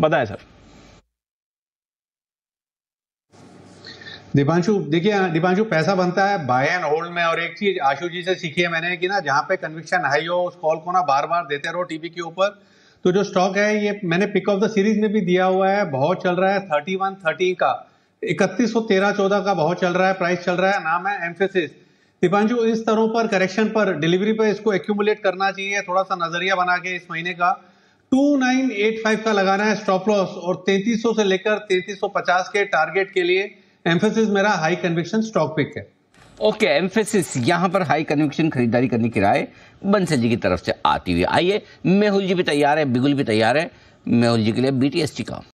बताएं सर दीपांशु देखिए दीपांशु पैसा बनता है बाय एंड होल्ड में और एक चीज आशु जी से सीखी है मैंने कि ना जहां पे कन्विक्शन हाई हो उस कॉल को ना बार बार देते रहो टीवी के ऊपर तो जो स्टॉक है ये मैंने पिक ऑफ द सीरीज में भी दिया हुआ है बहुत चल रहा है थर्टी वन थर्टी का इकतीस सौ तेरह चौदह का बहुत चल रहा है प्राइस चल रहा है नाम है एम्फेसिस दीपांशु इस तरह पर करेक्शन पर डिलीवरी पर इसको एक्यूमुलेट करना चाहिए थोड़ा सा नजरिया बना के इस महीने का 2985 का लगाना है स्टॉप लॉस और 3300 से लेकर 3350 के टारगेट के लिए एम्फेसिस मेरा हाई कन्विक्शन स्टॉक पिक है ओके okay, एम्फेसिस यहां पर हाई कन्विक्शन खरीदारी करने की राय बंसल जी की तरफ से आती हुई आइए मेहुल जी भी तैयार है बिगुल भी तैयार है मेहुल जी के लिए बीटीएसटी का